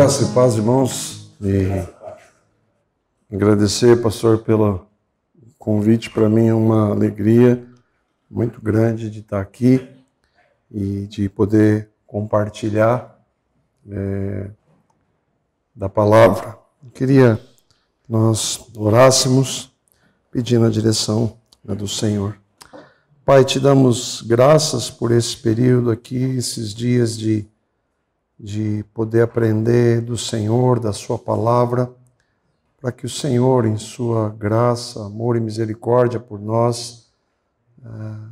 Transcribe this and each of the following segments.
Graça e paz, irmãos. E agradecer, pastor, pelo convite. Para mim é uma alegria muito grande de estar aqui e de poder compartilhar é, da palavra. Eu queria que nós orássemos pedindo a direção né, do Senhor. Pai, te damos graças por esse período aqui, esses dias de de poder aprender do Senhor, da Sua palavra, para que o Senhor, em Sua graça, amor e misericórdia por nós, eh,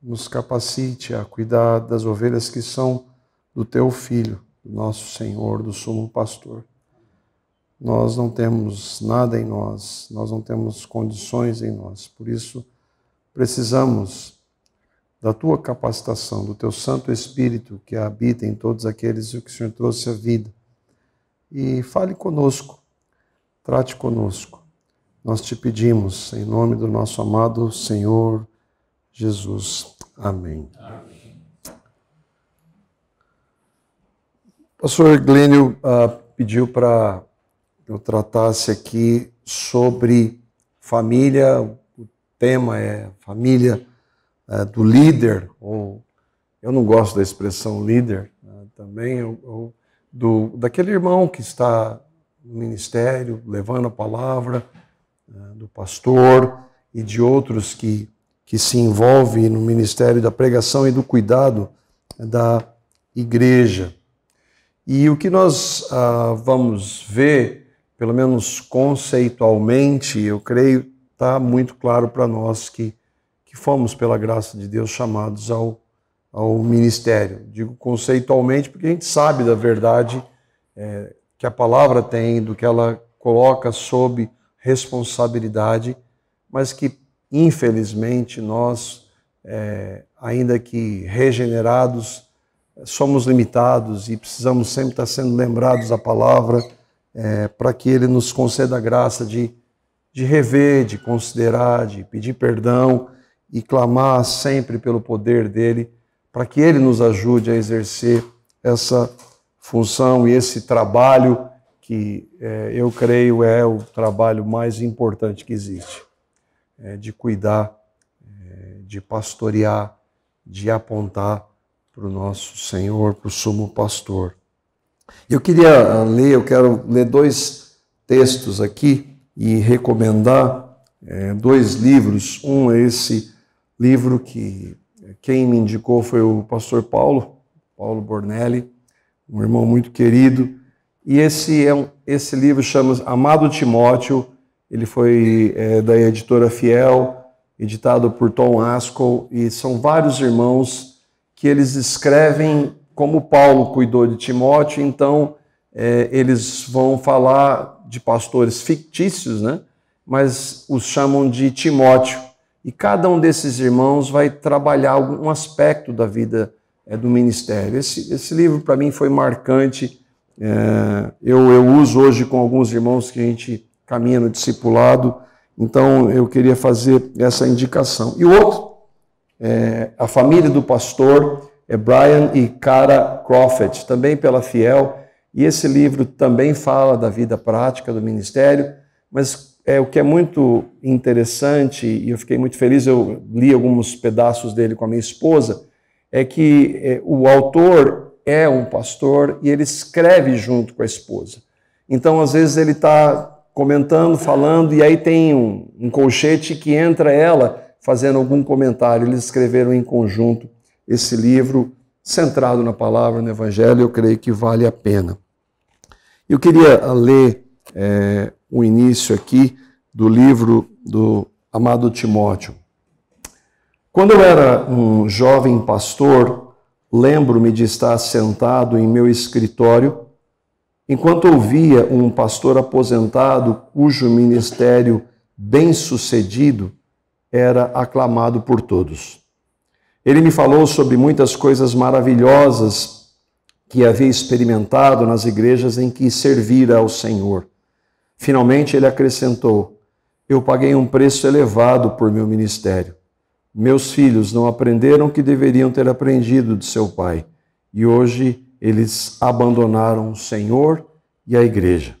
nos capacite a cuidar das ovelhas que são do Teu Filho, do nosso Senhor, do Sumo Pastor. Nós não temos nada em nós, nós não temos condições em nós, por isso precisamos da tua capacitação, do teu Santo Espírito que habita em todos aqueles que o Senhor trouxe à vida. E fale conosco, trate conosco. Nós te pedimos, em nome do nosso amado Senhor Jesus. Amém. Amém. Pastor Glênio uh, pediu para eu tratasse aqui sobre família, o tema é família ah, do líder, ou eu não gosto da expressão líder né, também, ou, ou do, daquele irmão que está no ministério, levando a palavra, ah, do pastor e de outros que, que se envolvem no ministério da pregação e do cuidado da igreja. E o que nós ah, vamos ver, pelo menos conceitualmente, eu creio, está muito claro para nós que que fomos, pela graça de Deus, chamados ao, ao ministério. Digo conceitualmente porque a gente sabe da verdade é, que a palavra tem, do que ela coloca sob responsabilidade, mas que, infelizmente, nós, é, ainda que regenerados, somos limitados e precisamos sempre estar sendo lembrados da palavra é, para que Ele nos conceda a graça de, de rever, de considerar, de pedir perdão e clamar sempre pelo poder dele, para que ele nos ajude a exercer essa função e esse trabalho que é, eu creio é o trabalho mais importante que existe é, de cuidar, é, de pastorear, de apontar para o nosso Senhor, para o sumo pastor. Eu queria ah, ler, eu quero ler dois textos aqui e recomendar é, dois livros. Um é esse livro que quem me indicou foi o pastor Paulo, Paulo Bornelli, um irmão muito querido. E esse, é um, esse livro chama Amado Timóteo, ele foi é, da editora Fiel, editado por Tom Askell, e são vários irmãos que eles escrevem como Paulo cuidou de Timóteo, então é, eles vão falar de pastores fictícios, né? mas os chamam de Timóteo. E cada um desses irmãos vai trabalhar um aspecto da vida é, do ministério. Esse, esse livro, para mim, foi marcante. É, eu, eu uso hoje com alguns irmãos que a gente caminha no discipulado. Então, eu queria fazer essa indicação. E o outro, é, a família do pastor, é Brian e Cara Crawford, também pela Fiel. E esse livro também fala da vida prática do ministério, mas é, o que é muito interessante, e eu fiquei muito feliz, eu li alguns pedaços dele com a minha esposa, é que é, o autor é um pastor e ele escreve junto com a esposa. Então, às vezes, ele está comentando, falando, e aí tem um, um colchete que entra ela fazendo algum comentário. Eles escreveram em conjunto esse livro, centrado na palavra, no Evangelho, eu creio que vale a pena. Eu queria ler é, o início aqui do livro do amado Timóteo. Quando eu era um jovem pastor, lembro-me de estar sentado em meu escritório enquanto ouvia um pastor aposentado cujo ministério bem-sucedido era aclamado por todos. Ele me falou sobre muitas coisas maravilhosas que havia experimentado nas igrejas em que servira ao Senhor. Finalmente ele acrescentou: Eu paguei um preço elevado por meu ministério. Meus filhos não aprenderam o que deveriam ter aprendido de seu pai, e hoje eles abandonaram o Senhor e a igreja.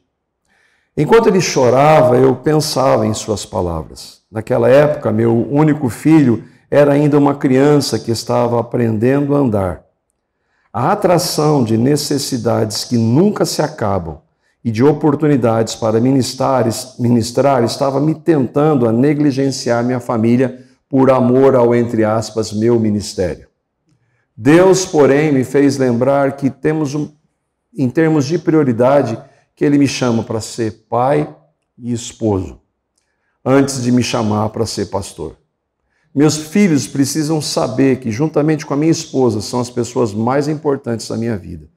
Enquanto ele chorava, eu pensava em suas palavras. Naquela época, meu único filho era ainda uma criança que estava aprendendo a andar. A atração de necessidades que nunca se acabam e de oportunidades para ministrar, ministrar estava me tentando a negligenciar minha família por amor ao, entre aspas, meu ministério. Deus, porém, me fez lembrar que temos, um, em termos de prioridade, que Ele me chama para ser pai e esposo, antes de me chamar para ser pastor. Meus filhos precisam saber que, juntamente com a minha esposa, são as pessoas mais importantes da minha vida.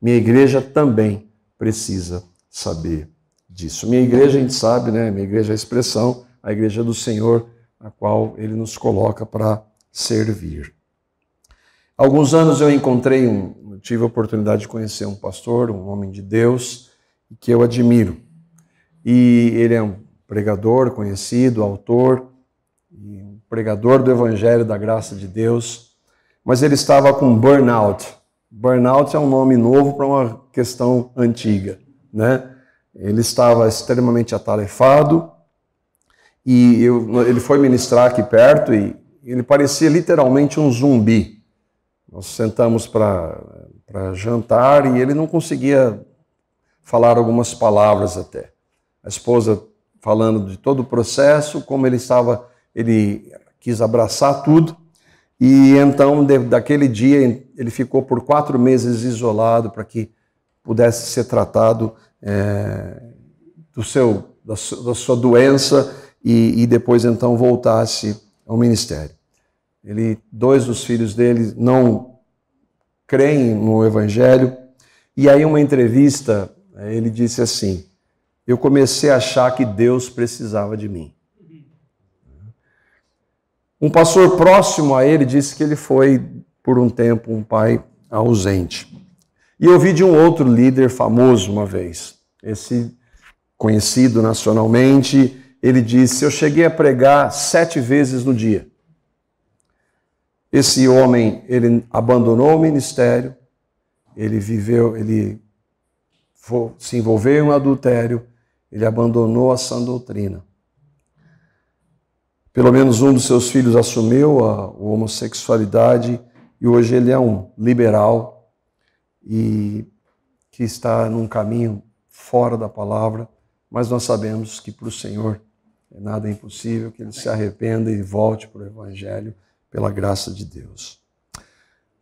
Minha igreja também precisa saber disso. Minha igreja, a gente sabe, né? Minha igreja é a expressão, a igreja do Senhor, a qual ele nos coloca para servir. Há alguns anos eu encontrei um, tive a oportunidade de conhecer um pastor, um homem de Deus, que eu admiro. E ele é um pregador conhecido, autor, e pregador do Evangelho da Graça de Deus, mas ele estava com burnout. Burnout é um nome novo para uma questão antiga, né? Ele estava extremamente atarefado e eu, ele foi ministrar aqui perto e ele parecia literalmente um zumbi. Nós sentamos para jantar e ele não conseguia falar algumas palavras até. A esposa falando de todo o processo, como ele estava, ele quis abraçar tudo. E então, de, daquele dia, ele ficou por quatro meses isolado para que pudesse ser tratado é, do seu, da, da sua doença e, e, depois, então, voltasse ao ministério. Ele, dois dos filhos dele não creem no Evangelho. E aí, uma entrevista, é, ele disse assim: Eu comecei a achar que Deus precisava de mim. Um pastor próximo a ele disse que ele foi, por um tempo, um pai ausente. E eu vi de um outro líder famoso uma vez, esse conhecido nacionalmente, ele disse: Eu cheguei a pregar sete vezes no dia. Esse homem, ele abandonou o ministério, ele viveu, ele se envolveu em um adultério, ele abandonou a sã doutrina. Pelo menos um dos seus filhos assumiu a, a homossexualidade e hoje ele é um liberal e que está num caminho fora da palavra, mas nós sabemos que para o Senhor é nada impossível, que ele se arrependa e volte para o Evangelho pela graça de Deus.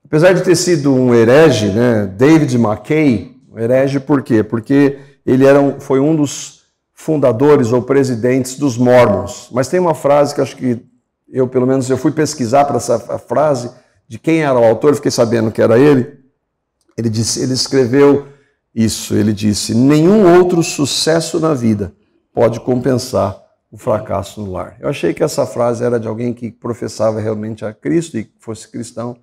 Apesar de ter sido um herege, né, David Mackay, um herege por quê? Porque ele era um, foi um dos fundadores ou presidentes dos mormons. Mas tem uma frase que acho que eu, pelo menos, eu fui pesquisar para essa frase de quem era o autor, fiquei sabendo que era ele. Ele disse, ele escreveu isso, ele disse: "Nenhum outro sucesso na vida pode compensar o fracasso no lar". Eu achei que essa frase era de alguém que professava realmente a Cristo e fosse cristão,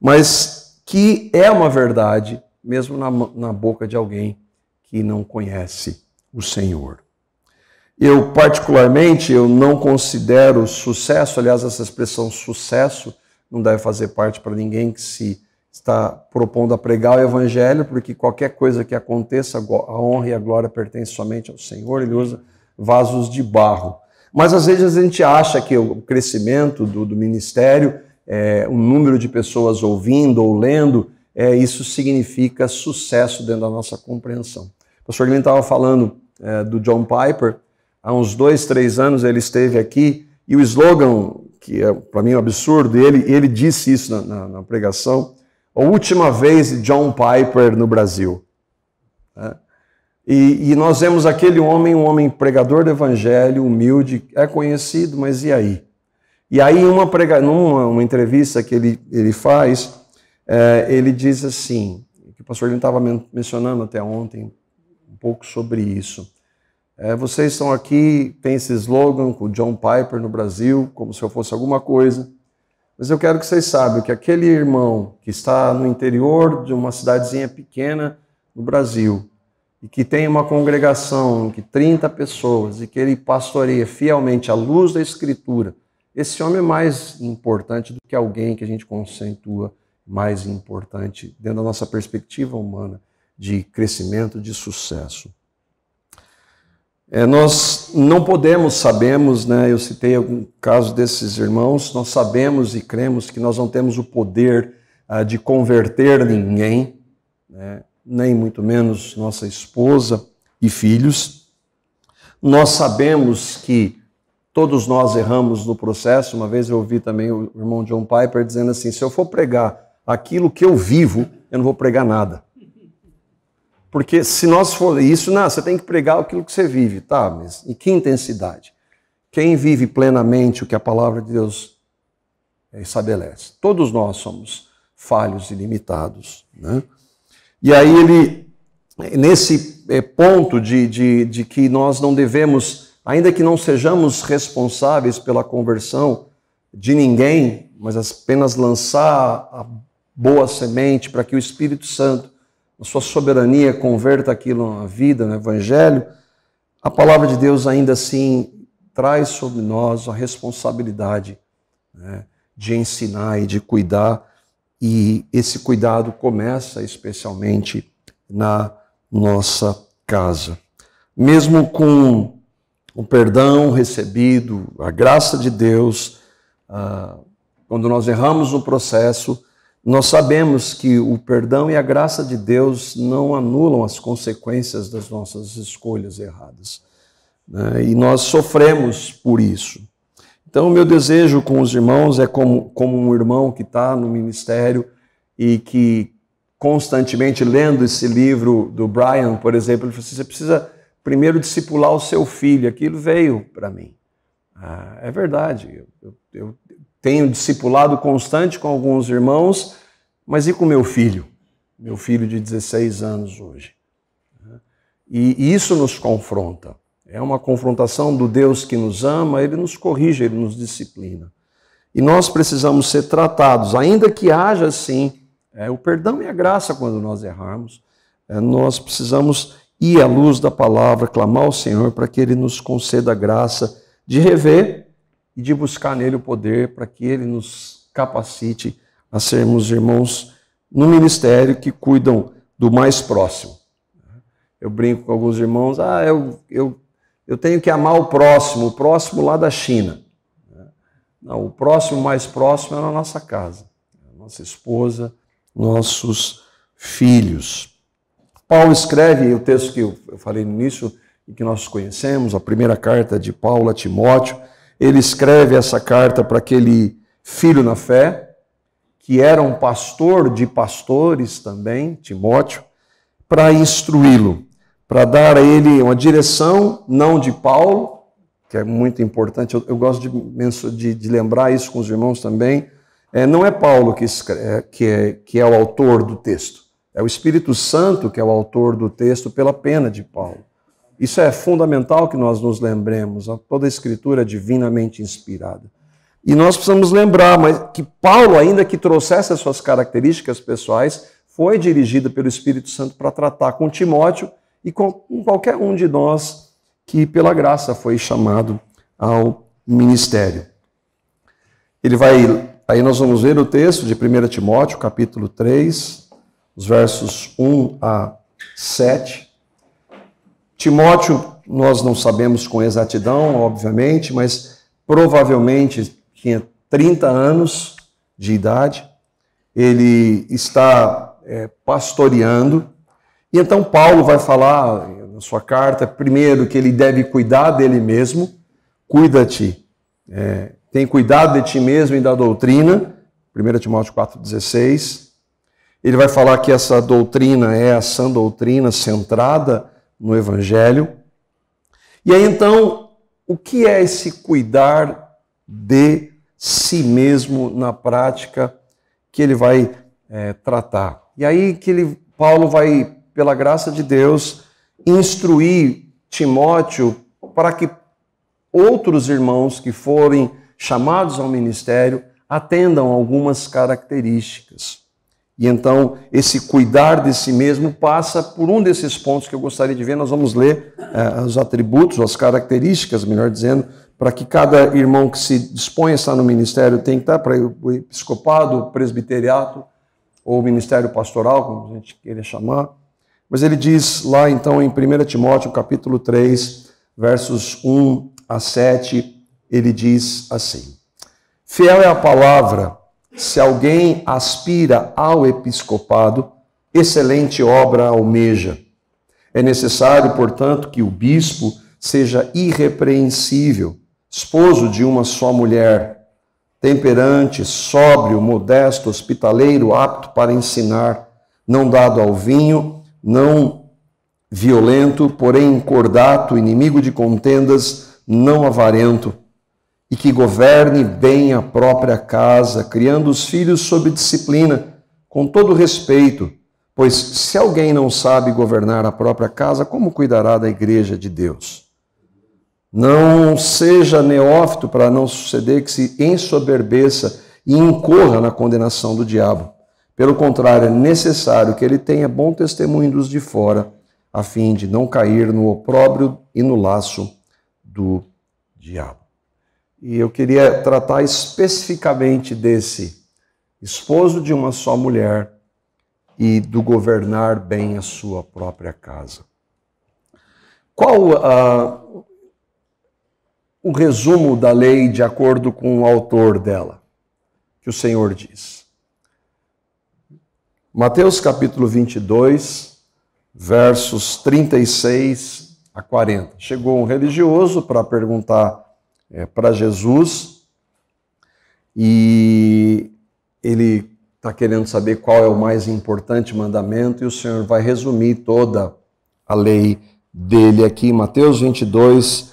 mas que é uma verdade mesmo na, na boca de alguém que não conhece o Senhor. Eu, particularmente, eu não considero sucesso, aliás, essa expressão sucesso não deve fazer parte para ninguém que se está propondo a pregar o evangelho, porque qualquer coisa que aconteça, a honra e a glória pertencem somente ao Senhor, ele usa vasos de barro. Mas às vezes a gente acha que o crescimento do, do ministério, é, o número de pessoas ouvindo ou lendo, é, isso significa sucesso dentro da nossa compreensão. O pastor Glenn estava falando é, do John Piper, há uns dois, três anos ele esteve aqui e o slogan, que é para mim é um absurdo, ele, ele disse isso na, na, na, pregação, a última vez John Piper no Brasil. Né? E, e, nós vemos aquele homem, um homem pregador do evangelho, humilde, é conhecido, mas e aí? E aí, uma prega, numa uma entrevista que ele, ele faz, é, ele diz assim, que o pastor ele estava mencionando até ontem, um pouco sobre isso. É, vocês estão aqui, tem esse slogan com o John Piper no Brasil, como se eu fosse alguma coisa. Mas eu quero que vocês saibam que aquele irmão que está no interior de uma cidadezinha pequena no Brasil e que tem uma congregação de 30 pessoas e que ele pastoreia fielmente à luz da Escritura, esse homem é mais importante do que alguém que a gente conceitua mais importante dentro da nossa perspectiva humana de crescimento, de sucesso. É, nós não podemos, sabemos, né, eu citei algum caso desses irmãos, nós sabemos e cremos que nós não temos o poder ah, de converter ninguém, né, nem muito menos nossa esposa e filhos. Nós sabemos que todos nós erramos no processo. Uma vez eu ouvi também o irmão John Piper dizendo assim: se eu for pregar aquilo que eu vivo, eu não vou pregar nada. Porque se nós for isso, não, você tem que pregar aquilo que você vive, tá? Mas em que intensidade? Quem vive plenamente o que a palavra de Deus é, estabelece? Todos nós somos falhos e limitados, né? E aí ele, nesse é, ponto de, de, de que nós não devemos, ainda que não sejamos responsáveis pela conversão de ninguém, mas apenas lançar a boa semente para que o Espírito Santo a sua soberania, converta aquilo na vida, no Evangelho, a palavra de Deus ainda assim traz sobre nós a responsabilidade né, de ensinar e de cuidar, e esse cuidado começa especialmente na nossa casa. Mesmo com o perdão recebido, a graça de Deus, ah, quando nós erramos no processo, nós sabemos que o perdão e a graça de Deus não anulam as consequências das nossas escolhas erradas. Né? E nós sofremos por isso. Então, o meu desejo com os irmãos é como, como um irmão que está no ministério e que constantemente lendo esse livro do Brian, por exemplo, ele falou assim, você precisa primeiro discipular o seu filho. Aquilo veio para mim. Ah, é verdade. Eu, eu, tenho discipulado constante com alguns irmãos, mas e com meu filho? Meu filho de 16 anos hoje. E isso nos confronta. É uma confrontação do Deus que nos ama, ele nos corrige, ele nos disciplina. E nós precisamos ser tratados, ainda que haja assim é, o perdão e a graça quando nós errarmos. É, nós precisamos ir à luz da palavra, clamar ao Senhor para que ele nos conceda a graça de rever e de buscar nele o poder para que ele nos capacite a sermos irmãos no ministério que cuidam do mais próximo. Eu brinco com alguns irmãos, ah, eu, eu, eu tenho que amar o próximo, o próximo lá da China. Não, o próximo mais próximo é na nossa casa, nossa esposa, nossos filhos. Paulo escreve o texto que eu falei no início e que nós conhecemos, a primeira carta de Paulo a Timóteo, ele escreve essa carta para aquele filho na fé, que era um pastor de pastores também, Timóteo, para instruí-lo, para dar a ele uma direção, não de Paulo, que é muito importante, eu, eu gosto de, de, de, lembrar isso com os irmãos também. É, não é Paulo que, escreve, é, que, é, que é o autor do texto, é o Espírito Santo que é o autor do texto pela pena de Paulo. Isso é fundamental que nós nos lembremos, toda a escritura é divinamente inspirada. E nós precisamos lembrar mas que Paulo, ainda que trouxesse as suas características pessoais, foi dirigido pelo Espírito Santo para tratar com Timóteo e com qualquer um de nós que, pela graça, foi chamado ao ministério. Ele vai, aí nós vamos ver o texto de 1 Timóteo, capítulo 3, os versos 1 a 7. Timóteo, nós não sabemos com exatidão, obviamente, mas provavelmente tinha 30 anos de idade. Ele está é, pastoreando. E então Paulo vai falar eh, na sua carta, primeiro, que ele deve cuidar dele mesmo. Cuida-te. É, tem cuidado de ti mesmo e da doutrina. 1 Timóteo 4,16. Ele vai falar que essa doutrina é a sã doutrina centrada no Evangelho. E aí então, o que é esse cuidar de si mesmo na prática que ele vai é, tratar? E aí que ele, Paulo vai, pela graça de Deus, instruir Timóteo para que outros irmãos que forem chamados ao ministério atendam algumas características. E então, esse cuidar de si mesmo passa por um desses pontos que eu gostaria de ver. Nós vamos ler eh, os atributos, as características, melhor dizendo, para que cada irmão que se dispõe a estar no ministério tem que estar para o episcopado, o presbiteriato ou o ministério pastoral, como a gente queira chamar. Mas ele diz lá então em 1 Timóteo, capítulo 3, versos 1 a 7, ele diz assim: Fiel é a palavra se alguém aspira ao episcopado, excelente obra almeja. É necessário, portanto, que o bispo seja irrepreensível, esposo de uma só mulher, temperante, sóbrio, modesto, hospitaleiro, apto para ensinar, não dado ao vinho, não violento, porém cordato, inimigo de contendas, não avarento e que governe bem a própria casa, criando os filhos sob disciplina, com todo respeito, pois se alguém não sabe governar a própria casa, como cuidará da igreja de Deus? Não seja neófito para não suceder que se ensoberbeça e incorra na condenação do diabo. Pelo contrário, é necessário que ele tenha bom testemunho dos de fora, a fim de não cair no opróbrio e no laço do diabo. E eu queria tratar especificamente desse esposo de uma só mulher e do governar bem a sua própria casa. Qual o resumo da lei de acordo com o autor dela, que o Senhor diz. Mateus capítulo 22, versos 36 a 40. Chegou um religioso para perguntar é, para Jesus e ele está querendo saber qual é o mais importante mandamento e o Senhor vai resumir toda a lei dele aqui, Mateus 22,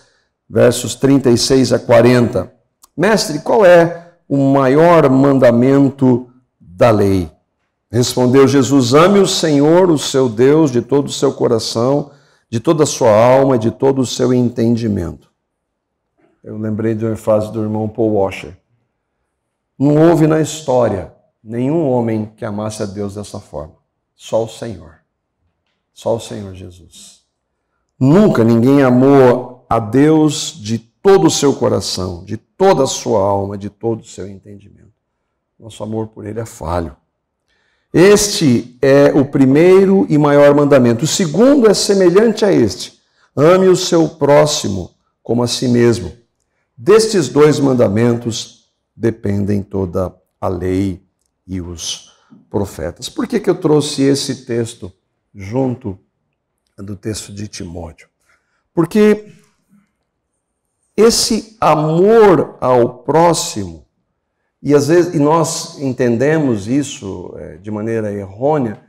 versos 36 a 40. Mestre, qual é o maior mandamento da lei? Respondeu Jesus: Ame o Senhor, o seu Deus, de todo o seu coração, de toda a sua alma e de todo o seu entendimento. Eu lembrei de uma frase do irmão Paul Washer. Não houve na história nenhum homem que amasse a Deus dessa forma. Só o Senhor. Só o Senhor Jesus. Nunca ninguém amou a Deus de todo o seu coração, de toda a sua alma, de todo o seu entendimento. Nosso amor por Ele é falho. Este é o primeiro e maior mandamento. O segundo é semelhante a este: ame o seu próximo como a si mesmo. Destes dois mandamentos dependem toda a lei e os profetas. Por que, que eu trouxe esse texto junto do texto de Timóteo? Porque esse amor ao próximo, e às vezes e nós entendemos isso é, de maneira errônea,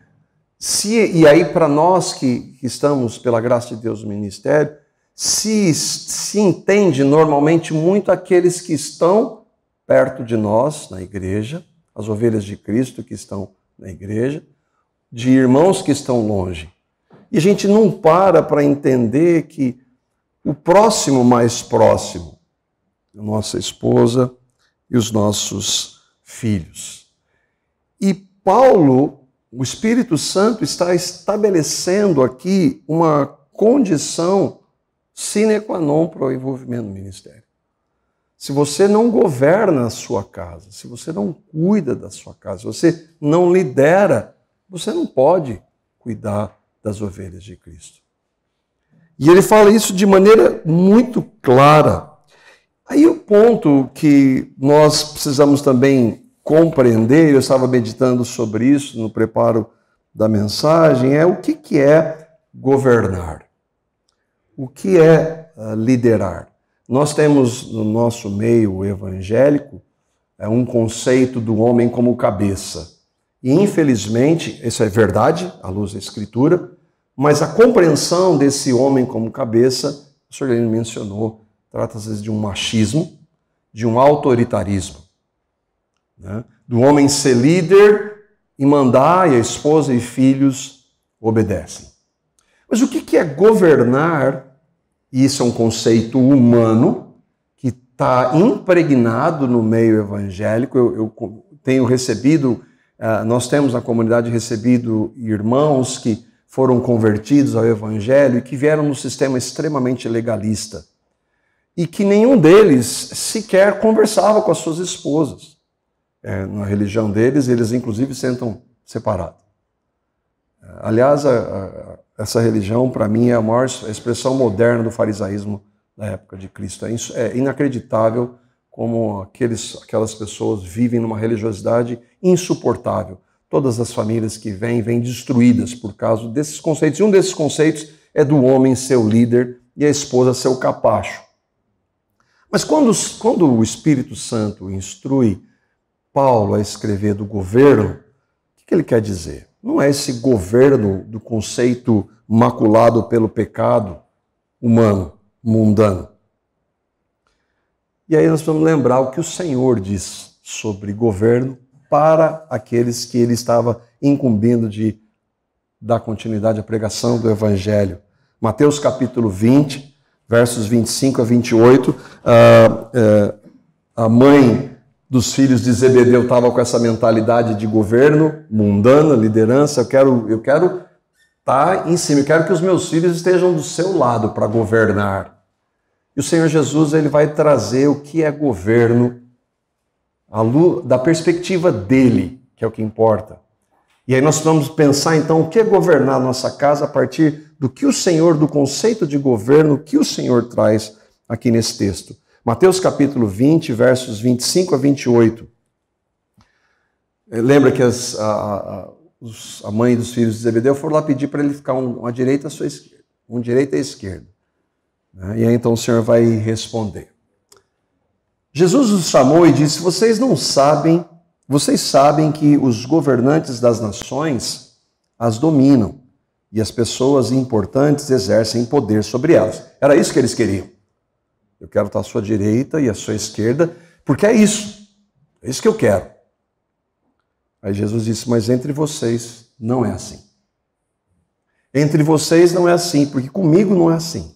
se, e aí para nós que, que estamos, pela graça de Deus, no ministério, se, se entende normalmente muito aqueles que estão perto de nós, na igreja, as ovelhas de Cristo que estão na igreja, de irmãos que estão longe. E a gente não para para entender que o próximo mais próximo, a nossa esposa e os nossos filhos. E Paulo, o Espírito Santo está estabelecendo aqui uma condição sine qua non para o envolvimento no ministério. Se você não governa a sua casa, se você não cuida da sua casa, se você não lidera, você não pode cuidar das ovelhas de Cristo. E ele fala isso de maneira muito clara. Aí o ponto que nós precisamos também compreender, eu estava meditando sobre isso no preparo da mensagem, é o que, que é governar o que é ah, liderar? Nós temos no nosso meio evangélico é, um conceito do homem como cabeça. E infelizmente, isso é verdade, à luz da Escritura, mas a compreensão desse homem como cabeça, o senhor Lênin mencionou, trata-se de um machismo, de um autoritarismo. Né? Do homem ser líder e mandar, e a esposa e filhos obedecem. Mas o que é governar isso é um conceito humano que está impregnado no meio evangélico. Eu, eu tenho recebido, uh, nós temos na comunidade recebido irmãos que foram convertidos ao evangelho e que vieram num sistema extremamente legalista e que nenhum deles sequer conversava com as suas esposas. É, na religião deles, eles inclusive sentam separados. Aliás, a, essa religião, para mim, é a maior expressão moderna do farisaísmo da época de Cristo. É, é inacreditável como aqueles, aquelas pessoas vivem numa religiosidade insuportável. Todas as famílias que vêm, vêm destruídas por causa desses conceitos. E um desses conceitos é do homem ser o líder e a esposa ser o capacho. Mas quando, quando o Espírito Santo instrui Paulo a escrever do governo, o que ele quer dizer? Não é esse governo do conceito maculado pelo pecado humano, mundano. E aí nós vamos lembrar o que o Senhor diz sobre governo para aqueles que ele estava incumbindo de dar continuidade à pregação do Evangelho. Mateus capítulo 20, versos 25 a 28, a, ah, eh, a mãe dos filhos de Zebedeu estavam com essa mentalidade de governo mundana, liderança. Eu quero, eu quero estar tá em cima. Eu quero que os meus filhos estejam do seu lado para governar. E o Senhor Jesus ele vai trazer o que é governo luz, da perspectiva dele, que é o que importa. E aí nós vamos pensar então o que é governar a nossa casa a partir do que o Senhor, do conceito de governo que o Senhor traz aqui nesse texto. Mateus capítulo 20, versos 25 a 28. Lembra que as, a, a, a, mãe dos filhos de Zebedeu foram lá pedir para ele ficar um, uma direita à sua esquerda, um direito à esquerda. Né? E aí então o Senhor vai responder. Jesus os chamou e disse: Vocês não sabem, vocês sabem que os governantes das nações as dominam e as pessoas importantes exercem poder sobre elas. Era isso que eles queriam. Eu quero estar à sua direita e à sua esquerda, porque é isso. É isso que eu quero. Aí Jesus disse: Mas entre vocês não é assim. Entre vocês não é assim, porque comigo não é assim.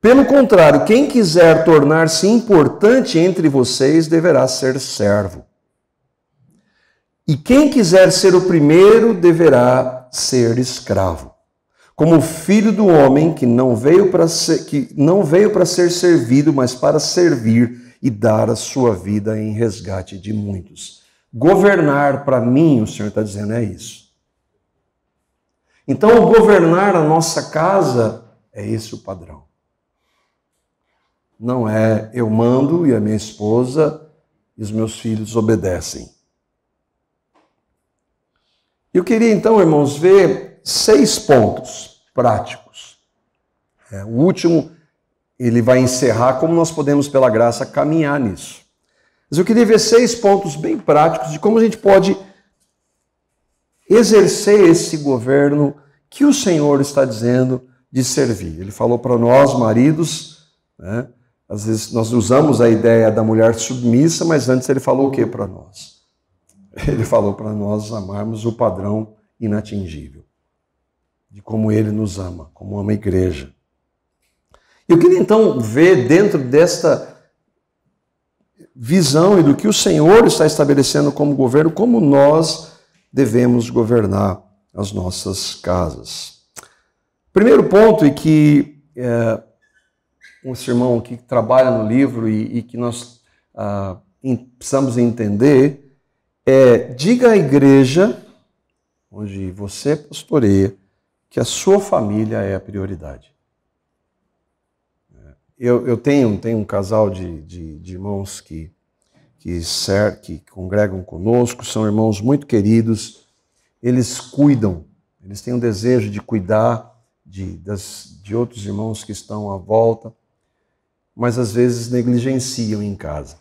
Pelo contrário, quem quiser tornar-se importante entre vocês deverá ser servo. E quem quiser ser o primeiro deverá ser escravo como filho do homem que não veio para ser, que não veio para ser servido, mas para servir e dar a sua vida em resgate de muitos. Governar para mim, o Senhor está dizendo, é isso. Então, governar a nossa casa é esse o padrão. Não é eu mando e a minha esposa e os meus filhos obedecem. Eu queria então, irmãos, ver seis pontos práticos. É, o último, ele vai encerrar como nós podemos, pela graça, caminhar nisso. Mas eu queria ver seis pontos bem práticos de como a gente pode exercer esse governo que o Senhor está dizendo de servir. Ele falou para nós, maridos, né? às vezes nós usamos a ideia da mulher submissa, mas antes ele falou o que para nós? Ele falou para nós amarmos o padrão inatingível de como ele nos ama, como ama a igreja. Eu queria então ver dentro desta visão e do que o Senhor está estabelecendo como governo, como nós devemos governar as nossas casas. Primeiro ponto, e que é, um irmão aqui que trabalha no livro e, e que nós ah, precisamos entender, é diga à igreja, onde você pastoreia, que a sua família é a prioridade. É, eu, eu tenho, tenho um casal de, de, de irmãos que, que, ser, que congregam conosco, são irmãos muito queridos, eles cuidam, eles têm um desejo de cuidar de, das, de outros irmãos que estão à volta, mas às vezes negligenciam em casa.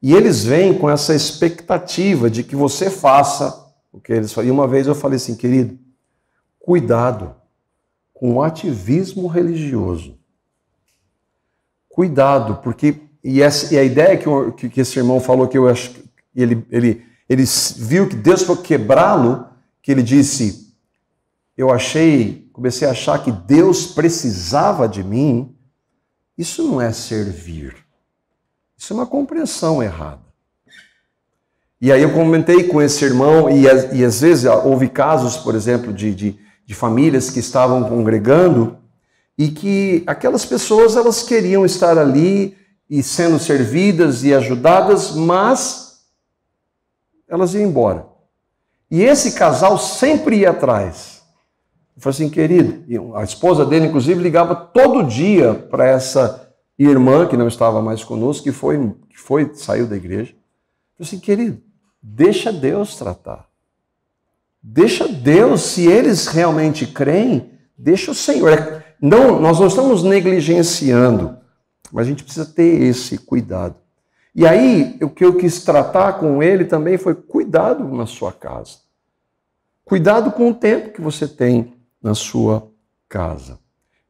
E eles vêm com essa expectativa de que você faça o que eles fazem. E uma vez eu falei assim, querido, Cuidado com o ativismo religioso. Cuidado, porque. E, essa, e a ideia que, eu, que, esse irmão falou que eu acho que ele, ele, ele viu que Deus foi quebrá-lo, que ele disse: Eu achei, comecei a achar que Deus precisava de mim. Isso não é servir. Isso é uma compreensão errada. E aí eu comentei com esse irmão, e, e às vezes houve casos, por exemplo, de, de, de famílias que estavam congregando e que aquelas pessoas elas queriam estar ali e sendo servidas e ajudadas, mas elas iam embora. E esse casal sempre ia atrás. Eu falei assim, querido, a esposa dele inclusive ligava todo dia para essa irmã que não estava mais conosco, que foi, que foi saiu da igreja. Eu falei assim, querido, deixa Deus tratar. Deixa Deus, se eles realmente creem, deixa o Senhor. É, não, nós não estamos negligenciando, mas a gente precisa ter esse cuidado. E aí, o que eu quis tratar com ele também foi cuidado na sua casa. Cuidado com o tempo que você tem na sua casa.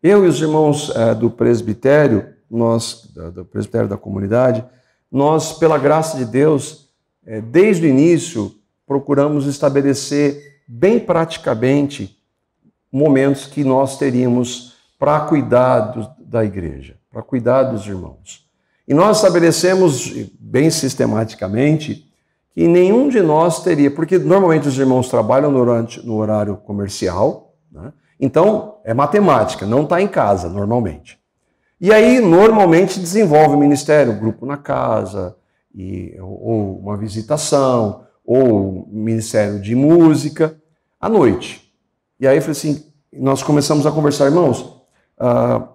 Eu e os irmãos é, do presbitério, nós, do presbitério da comunidade, nós, pela graça de Deus, é, desde o início, procuramos estabelecer bem praticamente momentos que nós teríamos para cuidar da igreja, para cuidar dos irmãos. E nós estabelecemos bem sistematicamente que nenhum de nós teria, porque normalmente os irmãos trabalham no horário, comercial, né? então é matemática, não está em casa normalmente. E aí, normalmente, desenvolve o ministério, grupo na casa, e, ou uma visitação, ou Ministério de Música, à noite. E aí eu falei assim, nós começamos a conversar, irmãos, ah,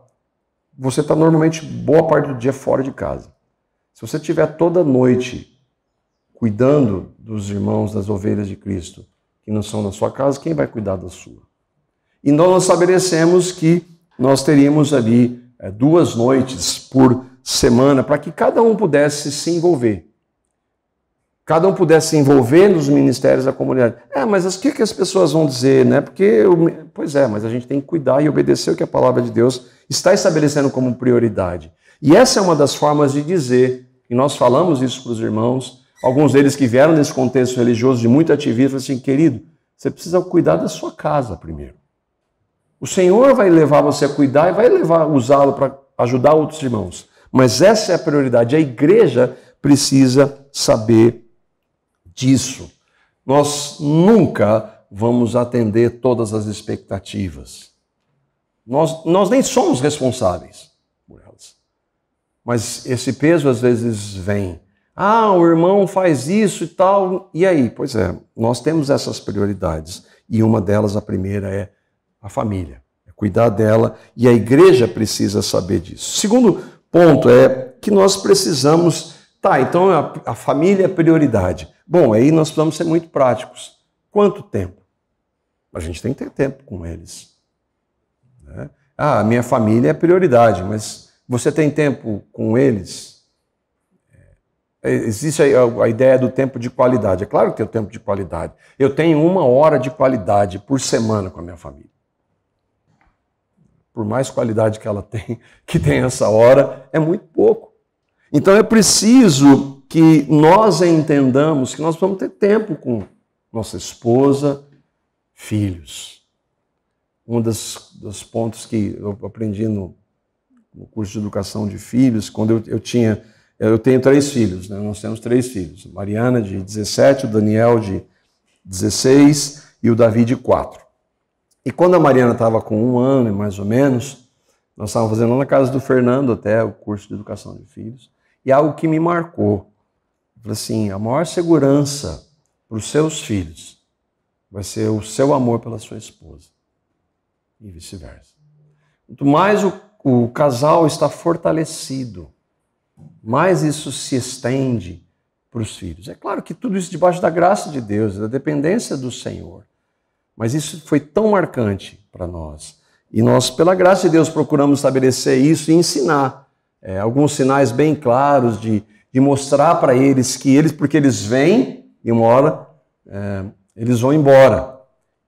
você está normalmente boa parte do dia fora de casa. Se você tiver toda noite cuidando dos irmãos, das ovelhas de Cristo, que não são na sua casa, quem vai cuidar da sua? E nós estabelecemos que nós teríamos ali é, duas noites por semana para que cada um pudesse se envolver cada um pudesse se envolver nos ministérios da comunidade. É, mas o que, que as pessoas vão dizer, né? Porque, eu, pois é, mas a gente tem que cuidar e obedecer o que a palavra de Deus está estabelecendo como prioridade. E essa é uma das formas de dizer, e nós falamos isso para os irmãos, alguns deles que vieram nesse contexto religioso de muito ativismo, assim, querido, você precisa cuidar da sua casa primeiro. O Senhor vai levar você a cuidar e vai levar usá-lo para ajudar outros irmãos. Mas essa é a prioridade. A igreja precisa saber disso. Nós nunca vamos atender todas as expectativas. Nós, nós nem somos responsáveis por elas. Mas esse peso às vezes vem. Ah, o irmão faz isso e tal. E aí? Pois é, nós temos essas prioridades. E uma delas, a primeira, é a família. É cuidar dela. E a igreja precisa saber disso. Segundo ponto é que nós precisamos. Tá, então a, a família é prioridade. Bom, aí nós precisamos ser muito práticos. Quanto tempo? A gente tem que ter tempo com eles. Né? Ah, a minha família é prioridade, mas você tem tempo com eles? É, existe a, a ideia do tempo de qualidade. É claro que tem o tempo de qualidade. Eu tenho uma hora de qualidade por semana com a minha família por mais qualidade que ela tem, que tem essa hora, é muito pouco. Então é preciso que nós entendamos que nós vamos ter tempo com nossa esposa, filhos. Um dos, dos pontos que eu aprendi no, no curso de educação de filhos, quando eu, eu tinha, eu tenho três filhos, né? nós temos três filhos, Mariana de 17, o Daniel de 16 e o Davi de 4. E quando a Mariana estava com um ano, mais ou menos, nós estávamos fazendo lá na casa do Fernando até o curso de educação de filhos, e algo que me marcou, assim, a maior segurança para os seus filhos vai ser o seu amor pela sua esposa e vice-versa. Quanto mais o, o casal está fortalecido, mais isso se estende para os filhos. É claro que tudo isso debaixo da graça de Deus, da dependência do Senhor. Mas isso foi tão marcante para nós. E nós, pela graça de Deus, procuramos estabelecer isso e ensinar é, alguns sinais bem claros de de mostrar para eles que eles, porque eles vêm e uma hora é, eles vão embora.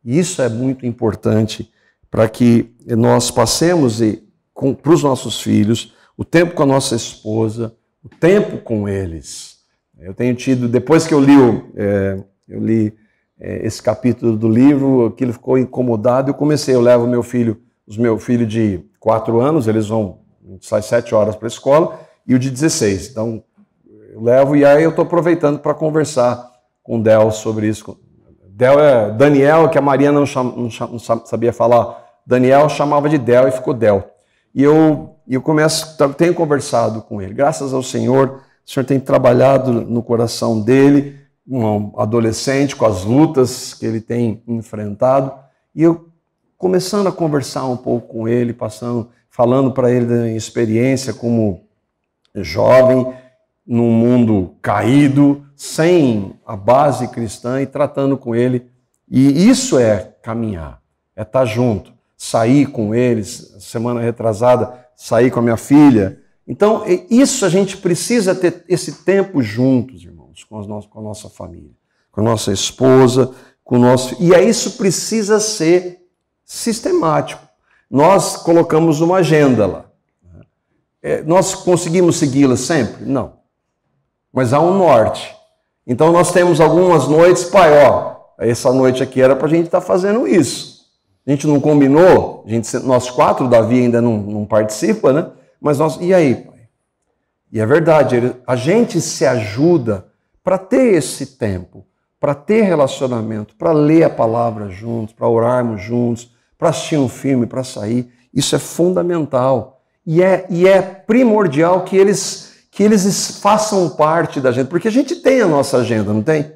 Isso é muito importante para que nós passemos para os nossos filhos o tempo com a nossa esposa, o tempo com eles. Eu tenho tido, depois que eu li, o, é, eu li é, esse capítulo do livro, aquilo ficou incomodado. Eu comecei, eu levo meu filho, os meu filho de quatro anos, eles vão sai sete horas para a escola e o de 16. Então eu levo e aí eu estou aproveitando para conversar com o Del sobre isso. Del é Daniel, que a Maria não, não, não sabia falar. Daniel chamava de Del e ficou Del. E eu, eu começo, então, tenho conversado com ele. Graças ao Senhor, o Senhor tem trabalhado no coração dele, um adolescente, com as lutas que ele tem enfrentado. E eu começando a conversar um pouco com ele, passando, falando para ele da minha experiência como jovem, num mundo caído, sem a base cristã e tratando com ele. E isso é caminhar, é estar tá junto, sair com eles. Semana retrasada, sair com a minha filha. Então, isso a gente precisa ter esse tempo juntos, irmãos, com, nossas, com a nossa família, com a nossa esposa, com o nosso. E aí isso precisa ser sistemático. Nós colocamos uma agenda lá. É, nós conseguimos segui-la sempre? Não mas há um norte. Então nós temos algumas noites, pai, ó, essa noite aqui era para a gente estar tá fazendo isso. A gente não combinou, a gente, nós quatro, Davi ainda não, não participa, né? Mas nós, e aí, pai? E é verdade, ele, a gente se ajuda para ter esse tempo, para ter relacionamento, para ler a palavra juntos, para orarmos juntos, para assistir um filme, para sair. Isso é fundamental. E é, e é primordial que eles que eles façam parte da gente, porque a gente tem a nossa agenda, não tem?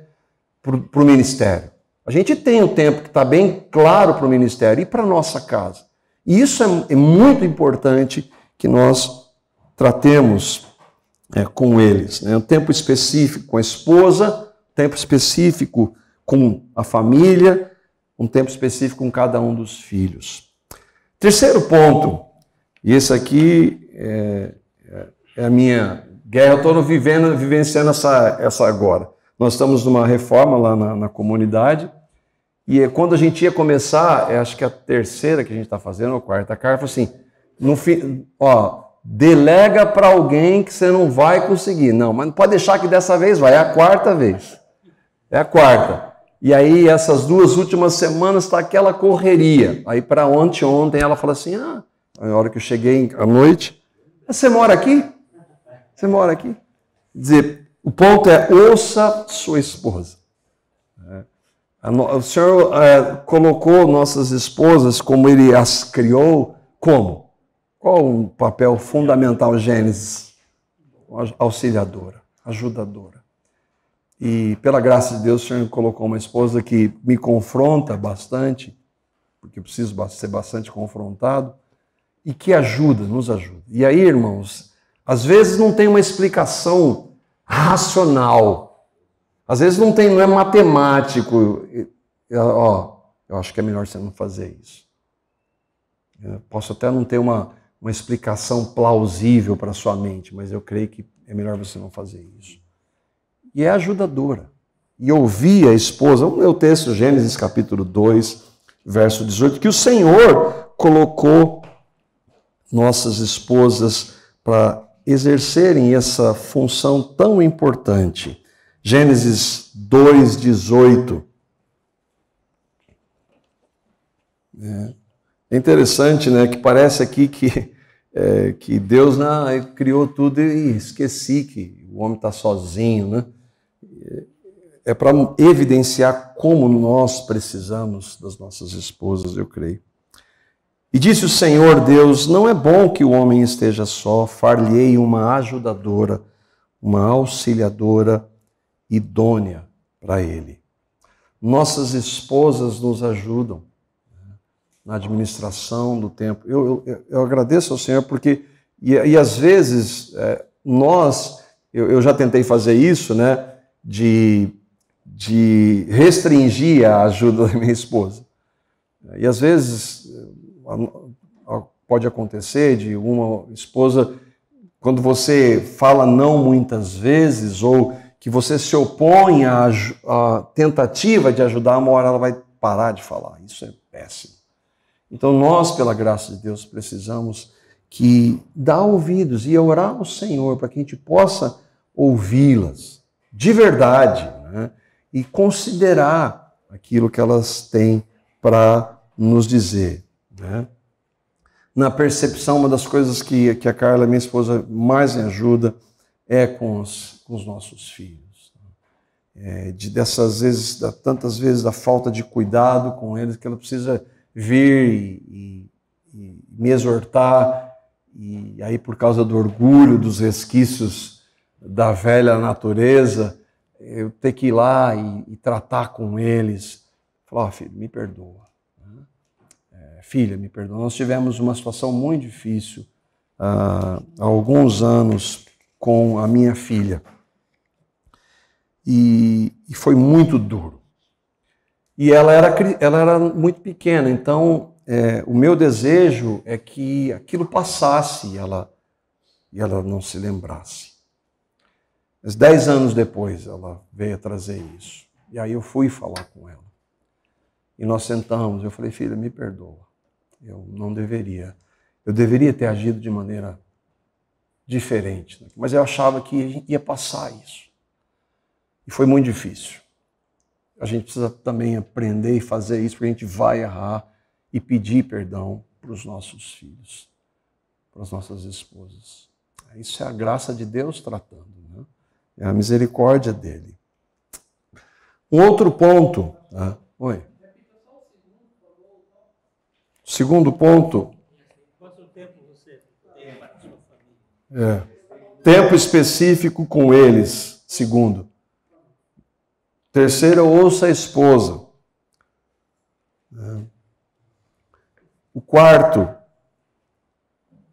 Para o ministério. A gente tem o um tempo que está bem claro para o ministério e para a nossa casa. E isso é, é, muito importante que nós tratemos é, com eles. Né? Um tempo específico com a esposa, um tempo específico com a família, um tempo específico com cada um dos filhos. Terceiro ponto, e esse aqui é, é, é a minha guerra. Eu estou vivendo, vivenciando essa, essa agora. Nós estamos numa reforma lá na, na comunidade. E é quando a gente ia começar, é, acho que a terceira que a gente está fazendo, ou a quarta falou assim, no fi, ó, delega para alguém que você não vai conseguir. Não, mas não pode deixar que dessa vez vai, é a quarta vez. É a quarta. E aí, essas duas últimas semanas está aquela correria. Aí, para ontem, ontem, ela falou assim: ah, na hora que eu cheguei à noite, você mora aqui? Você mora aqui? Quer dizer, o ponto é ouça sua esposa. É. O Senhor é, colocou nossas esposas como Ele as criou, como? Qual o papel fundamental, Gênesis? Auxiliadora, ajudadora. E pela graça de Deus, o Senhor colocou uma esposa que me confronta bastante, porque eu preciso ser bastante confrontado, e que ajuda, nos ajuda. E aí, irmãos, às vezes não tem uma explicação racional. Às vezes não tem, não é matemático. Eu, ó, eu acho que é melhor você não fazer isso. Eu posso até não ter uma, uma explicação plausível para sua mente, mas eu creio que é melhor você não fazer isso. E é ajudadora. E ouvir a esposa, vamos ler o texto, Gênesis capítulo 2, verso 18, que o Senhor colocou nossas esposas para exercerem essa função tão importante. Gênesis 2,18. É interessante, né? Que parece aqui que, é, que Deus né, criou tudo e esqueci que o homem está sozinho, né? É, é para evidenciar como nós precisamos das nossas esposas, eu creio. E disse o Senhor Deus: Não é bom que o homem esteja só, far-lhe-ei uma ajudadora, uma auxiliadora idônea para ele. Nossas esposas nos ajudam né, na administração do tempo. Eu, eu, eu, agradeço ao Senhor porque, e, e às vezes, é, nós, eu, eu já tentei fazer isso, né, de, de restringir a ajuda da minha esposa. E às vezes pode acontecer de uma esposa, quando você fala não muitas vezes, ou que você se opõe à, à tentativa de ajudar, uma hora ela vai parar de falar. Isso é péssimo. Então, nós, pela graça de Deus, precisamos que dar ouvidos e orar ao Senhor para que a gente possa ouvi-las de verdade né? e considerar aquilo que elas têm para nos dizer. Né? Na percepção, uma das coisas que, que a Carla, minha esposa, mais me ajuda é com os, com os nossos filhos. É, de dessas vezes, da, tantas vezes, da falta de cuidado com eles, que ela precisa vir e, e, e me exortar, e aí, por causa do orgulho, dos resquícios da velha natureza, eu ter que ir lá e, e tratar com eles. Falar, oh, filho, me perdoa filha, me perdoa, nós tivemos uma situação muito difícil ah, há alguns anos com a minha filha. E, e, foi muito duro. E ela era, ela era muito pequena, então é, o meu desejo é que aquilo passasse e ela, e ela não se lembrasse. Mas dez anos depois ela veio trazer isso. E aí eu fui falar com ela. E nós sentamos, eu falei, filha, me perdoa. Eu não deveria. Eu deveria ter agido de maneira diferente. Né? Mas eu achava que ia passar isso. E foi muito difícil. A gente precisa também aprender e fazer isso, porque a gente vai errar e pedir perdão para os nossos filhos, para as nossas esposas. Isso é a graça de Deus tratando, né? é a misericórdia dele. Um outro ponto. Né? Oi. Segundo ponto. Quanto tempo você tem para a sua família? Tempo específico com eles. Segundo. Terceiro, ouça a esposa. É. O quarto,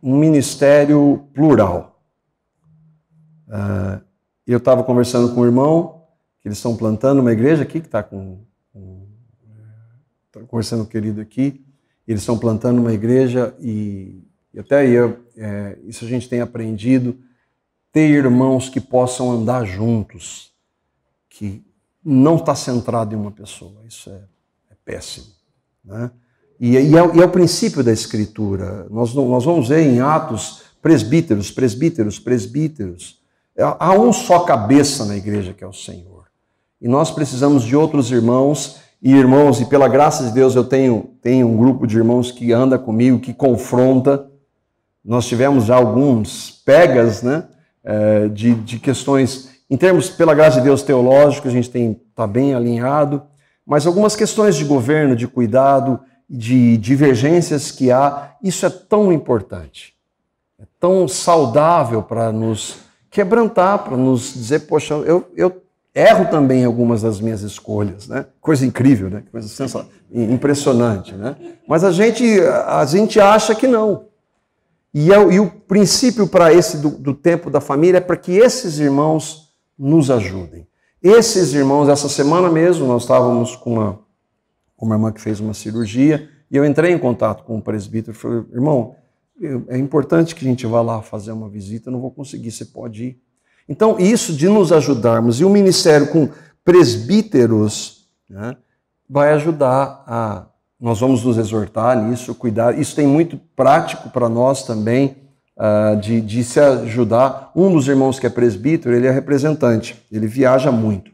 um ministério plural. É. Eu estava conversando com o irmão, que eles estão plantando uma igreja aqui, que está com. Estou é, tá conversando com o querido aqui. Eles estão plantando uma igreja e, e até aí é, isso a gente tem aprendido ter irmãos que possam andar juntos, que não está centrado em uma pessoa. Isso é, é péssimo. Né? E, e, é, e, é, o princípio da Escritura. Nós, nós vamos ver em Atos presbíteros, presbíteros, presbíteros. É, há um só cabeça na igreja que é o Senhor. E nós precisamos de outros irmãos e irmãos, e pela graça de Deus eu tenho, tenho um grupo de irmãos que anda comigo, que confronta. Nós tivemos já alguns pegas né, eh, de, de questões, em termos, pela graça de Deus, teológicos, a gente está bem alinhado, mas algumas questões de governo, de cuidado, de divergências que há, isso é tão importante, é tão saudável para nos quebrantar, para nos dizer, poxa, eu, eu Erro também algumas das minhas escolhas, né? Coisa incrível, né? Coisa sensacional, impressionante, né? Mas a gente, a gente acha que não. E, é, e o princípio para esse do, do tempo da família é para que esses irmãos nos ajudem. Esses irmãos, essa semana mesmo, nós estávamos com uma, uma irmã que fez uma cirurgia e eu entrei em contato com o presbítero e falei, irmão, é importante que a gente vá lá fazer uma visita, eu não vou conseguir, você pode ir. Então, isso de nos ajudarmos e o ministério com presbíteros né, vai ajudar a. Nós vamos nos exortar nisso, cuidar. Isso tem muito prático para nós também, uh, de, de se ajudar. Um dos irmãos que é presbítero, ele é representante, ele viaja muito.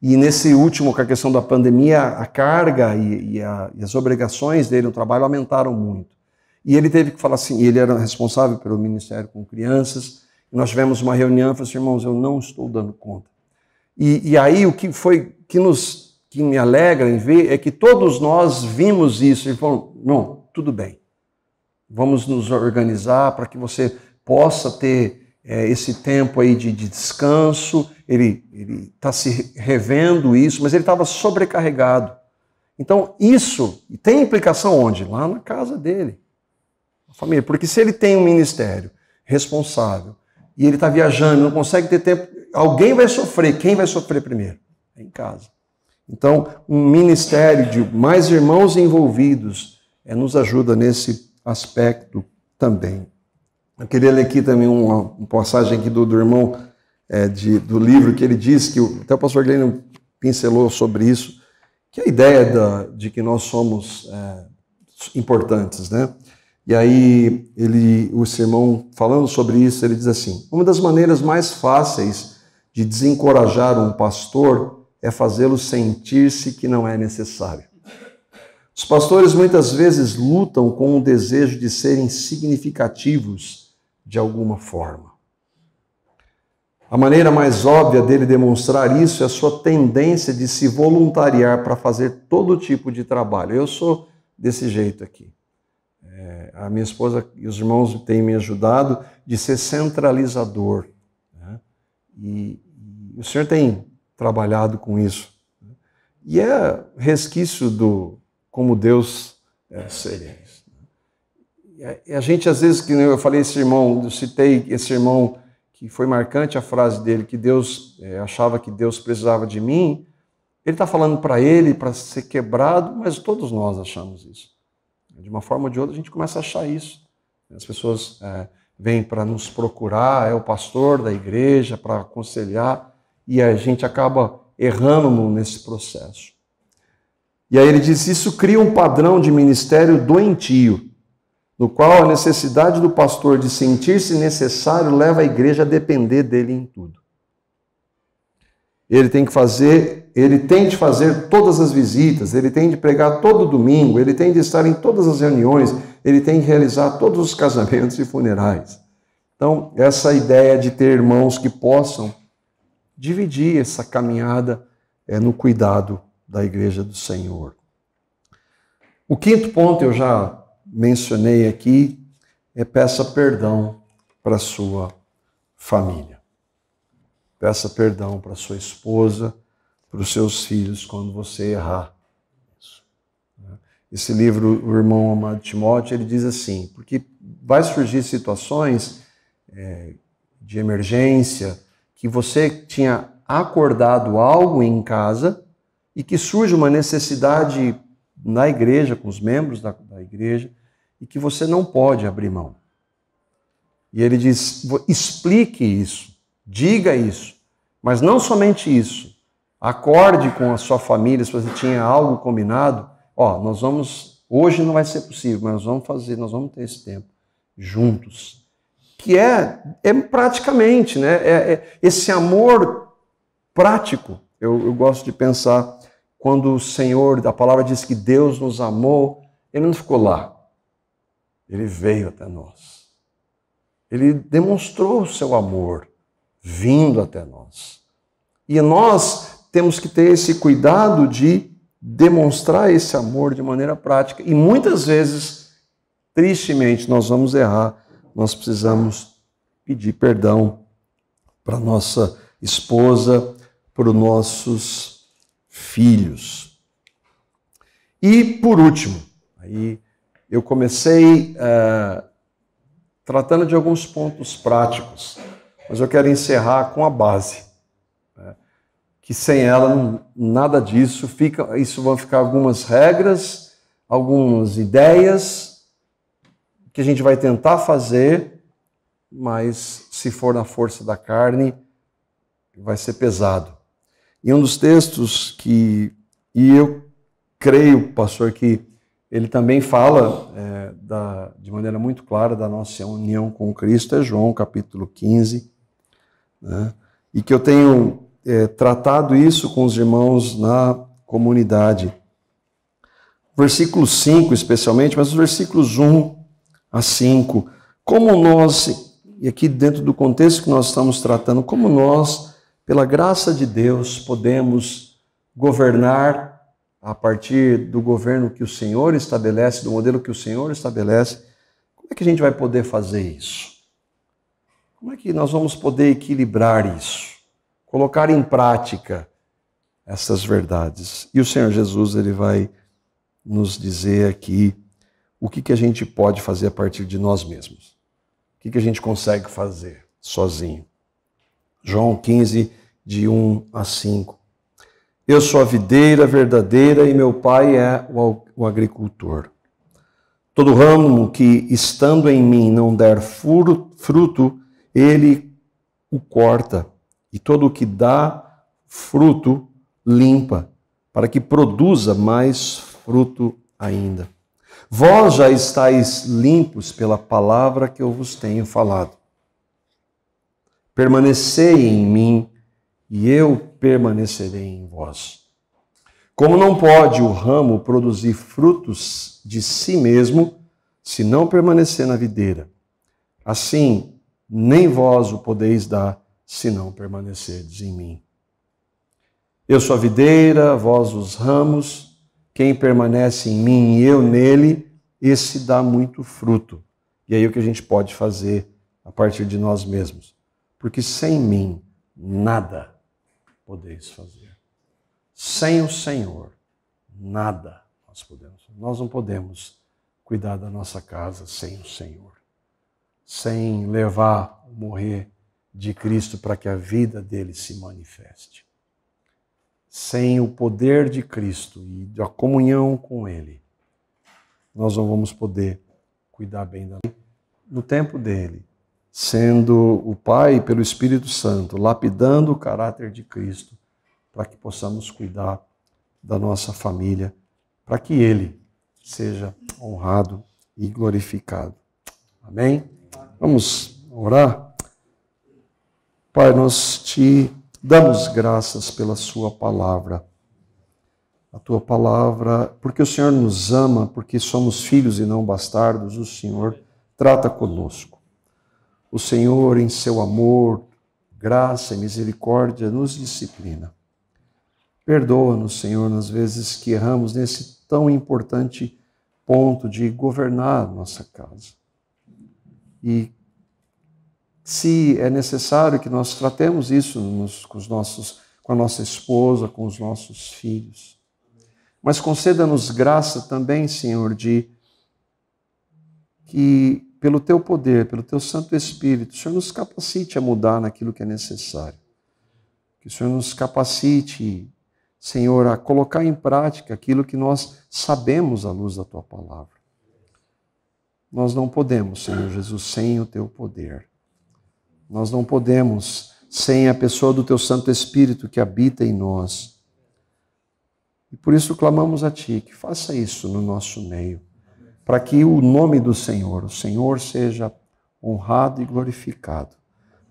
E nesse último, com a questão da pandemia, a carga e, e, a, e as obrigações dele no trabalho aumentaram muito. E ele teve que falar assim, ele era responsável pelo ministério com crianças, nós tivemos uma reunião e falei assim, irmãos, eu não estou dando conta. E, e aí o que foi que nos que me alegra em ver é que todos nós vimos isso e falamos, não, tudo bem. Vamos nos organizar para que você possa ter é, esse tempo aí de, de descanso. Ele está se revendo isso, mas ele estava sobrecarregado. Então, isso tem implicação onde? Lá na casa dele, na família. Porque se ele tem um ministério responsável, e ele está viajando, não consegue ter tempo, alguém vai sofrer. Quem vai sofrer primeiro? É em casa. Então, um ministério de mais irmãos envolvidos é, nos ajuda nesse aspecto também. Eu queria ler aqui também uma, uma passagem aqui do, do irmão é, de, do livro que ele diz que até o pastor Glenn pincelou sobre isso, que é a ideia da, de que nós somos é, importantes, né? E aí ele, o sermão falando sobre isso, ele diz assim: uma das maneiras mais fáceis de desencorajar um pastor é fazê-lo sentir-se que não é necessário. Os pastores muitas vezes lutam com o desejo de serem significativos de alguma forma. A maneira mais óbvia dele demonstrar isso é a sua tendência de se voluntariar para fazer todo tipo de trabalho. Eu sou desse jeito aqui a minha esposa e os irmãos têm me ajudado de ser centralizador. Né? E, e, o senhor tem trabalhado com isso. Né? E é resquício do como Deus é, seria. Né? E a, a gente, às vezes, que eu falei esse irmão, eu citei esse irmão que foi marcante a frase dele, que Deus é, achava que Deus precisava de mim. Ele está falando para ele, para ser quebrado, mas todos nós achamos isso. De uma forma ou de outra, a gente começa a achar isso. As pessoas é, vêm para nos procurar, é o pastor da igreja para aconselhar, e a gente acaba errando nesse processo. E aí ele diz: Isso cria um padrão de ministério doentio, no qual a necessidade do pastor de sentir-se necessário leva a igreja a depender dele em tudo. Ele tem que fazer, ele tem de fazer todas as visitas, ele tem de pregar todo domingo, ele tem de estar em todas as reuniões, ele tem de realizar todos os casamentos e funerais. Então, essa ideia de ter irmãos que possam dividir essa caminhada é no cuidado da igreja do Senhor. O quinto ponto eu já mencionei aqui é peça perdão para sua família. Peça perdão para sua esposa, para os seus filhos quando você errar. Né? Esse livro, o irmão amado Timóteo, ele diz assim, porque vai surgir situações é, de emergência que você tinha acordado algo em casa e que surge uma necessidade na igreja, com os membros da, da igreja, e que você não pode abrir mão. E ele diz: explique isso. Diga isso. Mas não somente isso. Acorde com a sua família, se você tinha algo combinado. Ó, nós vamos. Hoje não vai ser possível, mas nós vamos fazer, nós vamos ter esse tempo juntos. Que é, é praticamente, né? É, é esse amor prático. Eu, eu gosto de pensar quando o Senhor, da palavra diz que Deus nos amou, ele não ficou lá. Ele veio até nós. Ele demonstrou o seu amor vindo até nós. E nós temos que ter esse cuidado de demonstrar esse amor de maneira prática. E muitas vezes, tristemente, nós vamos errar, nós precisamos pedir perdão para nossa esposa, para os nossos filhos. E por último, aí eu comecei uh, tratando de alguns pontos práticos mas eu quero encerrar com a base, né? que sem ela nada disso fica. Isso vão ficar algumas regras, algumas ideias que a gente vai tentar fazer, mas se for na força da carne, vai ser pesado. E um dos textos que e eu creio, pastor, que ele também fala é, da, de maneira muito clara da nossa união com Cristo, é João capítulo 15, né? e que eu tenho é, tratado isso com os irmãos na comunidade. Versículo 5, especialmente, mas os versículos 1 a 5. Como nós, e aqui dentro do contexto que nós estamos tratando, como nós, pela graça de Deus, podemos governar a partir do governo que o Senhor estabelece, do modelo que o Senhor estabelece, como é que a gente vai poder fazer isso? Como é que nós vamos poder equilibrar isso? Colocar em prática essas verdades. E o Senhor Jesus ele vai nos dizer aqui o que, que a gente pode fazer a partir de nós mesmos. O que, que a gente consegue fazer sozinho. João 15, de 1 a 5. Eu sou a videira verdadeira e meu pai é o agricultor. Todo ramo que, estando em mim, não der fruto, ele o corta, e todo o que dá fruto limpa, para que produza mais fruto ainda. Vós já estáis limpos pela palavra que eu vos tenho falado. Permanecei em mim e eu permanecerei em vós. Como não pode o ramo produzir frutos de si mesmo se não permanecer na videira? Assim, nem vós o podeis dar, se não permanecerdes em mim. Eu sou a videira, vós os ramos, quem permanece em mim e eu nele, esse dá muito fruto. E aí o que a gente pode fazer a partir de nós mesmos? Porque sem mim nada podeis fazer. Sem o Senhor, nada nós podemos. Nós não podemos cuidar da nossa casa sem o Senhor sem levar o morrer de Cristo para que a vida dele se manifeste. Sem o poder de Cristo e da comunhão com ele, nós não vamos poder cuidar bem da no tempo dele, sendo o Pai pelo Espírito Santo, lapidando o caráter de Cristo para que possamos cuidar da nossa família, para que ele seja honrado e glorificado. Amém? Vamos orar? Pai, nós te damos graças pela Sua palavra. A Tua palavra, porque o Senhor nos ama, porque somos filhos e não bastardos, o Senhor trata conosco. O Senhor, em seu amor, graça e misericórdia, nos disciplina. Perdoa-nos, Senhor, nas vezes que erramos nesse tão importante ponto de governar nossa casa. E se é necessário que nós tratemos isso nos, com, os nossos, com a nossa esposa, com os nossos filhos. Mas conceda-nos graça também, Senhor, de que pelo teu poder, pelo teu Santo Espírito, o Senhor nos capacite a mudar naquilo que é necessário. Que o Senhor nos capacite, Senhor, a colocar em prática aquilo que nós sabemos à luz da tua palavra. Nós não podemos, Senhor Jesus, sem o teu poder. Nós não podemos sem a pessoa do teu Santo Espírito que habita em nós. E por isso clamamos a ti que faça isso no nosso meio, para que o nome do Senhor, o Senhor, seja honrado e glorificado.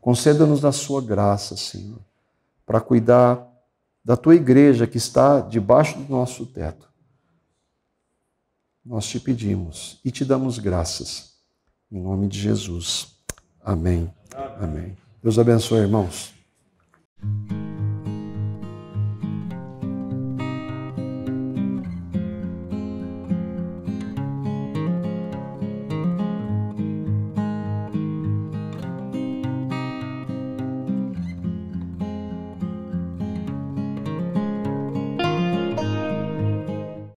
Conceda-nos da sua graça, Senhor, para cuidar da tua igreja que está debaixo do nosso teto nós te pedimos e te damos graças. Em nome de Jesus. Amém. Amém. Deus abençoe, irmãos.